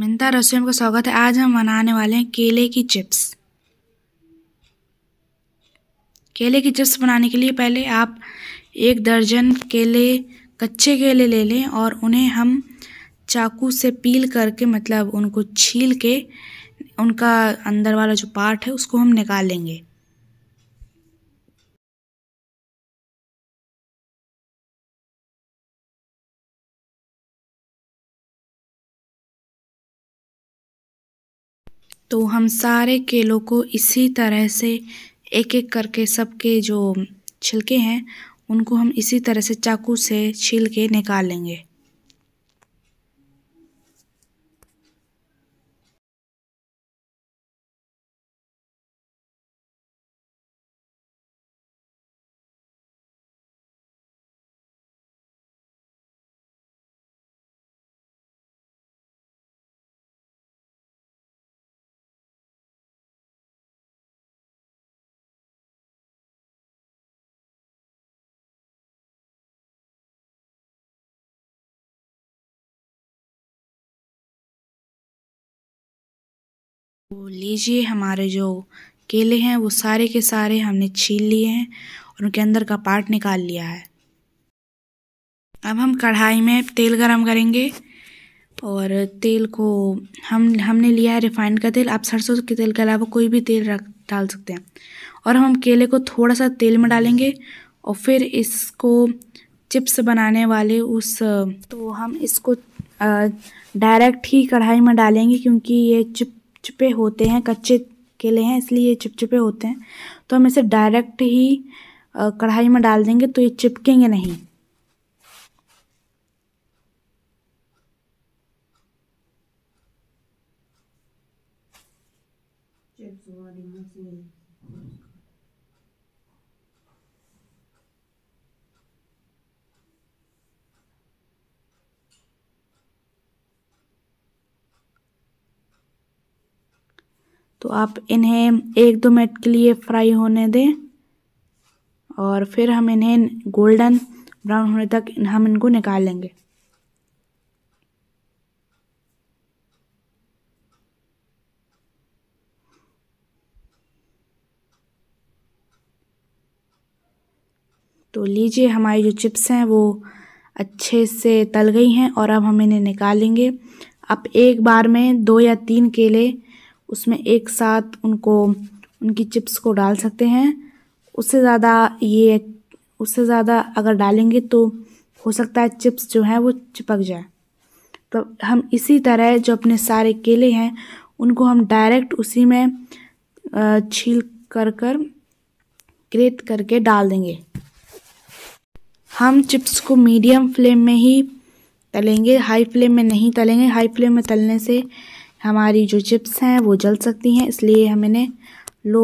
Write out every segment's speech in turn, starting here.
मिंता रसोई का स्वागत है आज हम बनाने वाले हैं केले की चिप्स केले की चिप्स बनाने के लिए पहले आप एक दर्जन केले कच्चे केले ले लें और उन्हें हम चाकू से पील करके मतलब उनको छील के उनका अंदर वाला जो पार्ट है उसको हम निकालेंगे तो हम सारे केलों को इसी तरह से एक एक करके सबके जो छिलके हैं उनको हम इसी तरह से चाकू से छील के निकाल लेंगे तो लीजिए हमारे जो केले हैं वो सारे के सारे हमने छील लिए हैं और उनके अंदर का पार्ट निकाल लिया है अब हम कढ़ाई में तेल गरम करेंगे और तेल को हम हमने लिया है रिफाइंड का तेल आप सरसों के तेल के अलावा कोई भी तेल रख डाल सकते हैं और हम केले को थोड़ा सा तेल में डालेंगे और फिर इसको चिप्स बनाने वाले उस तो हम इसको डायरेक्ट ही कढ़ाई में डालेंगे क्योंकि ये चिप चिपचिपे होते हैं कच्चे केले हैं इसलिए ये चिपचिपे होते हैं तो हम इसे डायरेक्ट ही कढ़ाई में डाल देंगे तो ये चिपकेंगे नहीं चिप्स वाली मशीन तो आप इन्हें एक दो मिनट के लिए फ्राई होने दें और फिर हम इन्हें गोल्डन ब्राउन होने तक हम इनको निकाल लेंगे तो लीजिए हमारी जो चिप्स हैं वो अच्छे से तल गई हैं और अब हम इन्हें निकालेंगे आप एक बार में दो या तीन केले उसमें एक साथ उनको उनकी चिप्स को डाल सकते हैं उससे ज़्यादा ये उससे ज़्यादा अगर डालेंगे तो हो सकता है चिप्स जो हैं वो चिपक जाए तो हम इसी तरह जो अपने सारे केले हैं उनको हम डायरेक्ट उसी में छील कर कर ग्रेट करके डाल देंगे हम चिप्स को मीडियम फ्लेम में ही तलेंगे हाई फ्लेम में नहीं तलेंगे हाई फ्लेम में तलने से हमारी जो चिप्स हैं वो जल सकती हैं इसलिए हम इन्हें लो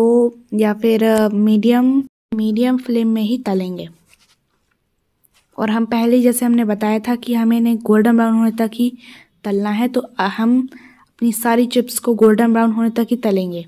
या फिर मीडियम मीडियम फ्लेम में ही तलेंगे और हम पहले जैसे हमने बताया था कि हमें इन्हें गोल्डन ब्राउन होने तक ही तलना है तो हम अपनी सारी चिप्स को गोल्डन ब्राउन होने तक ही तलेंगे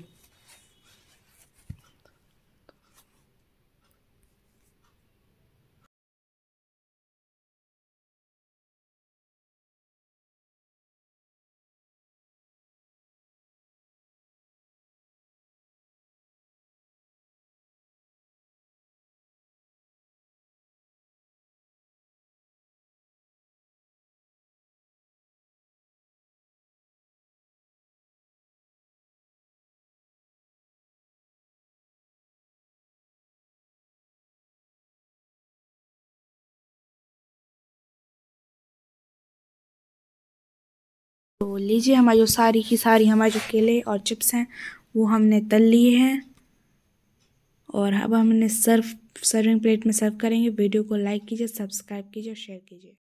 तो लीजिए हमारी जो सारी की सारी हमारे जो केले और चिप्स हैं वो हमने तल लिए हैं और अब हमने सर्व सर्विंग प्लेट में सर्व करेंगे वीडियो को लाइक कीजिए सब्सक्राइब कीजिए और शेयर कीजिए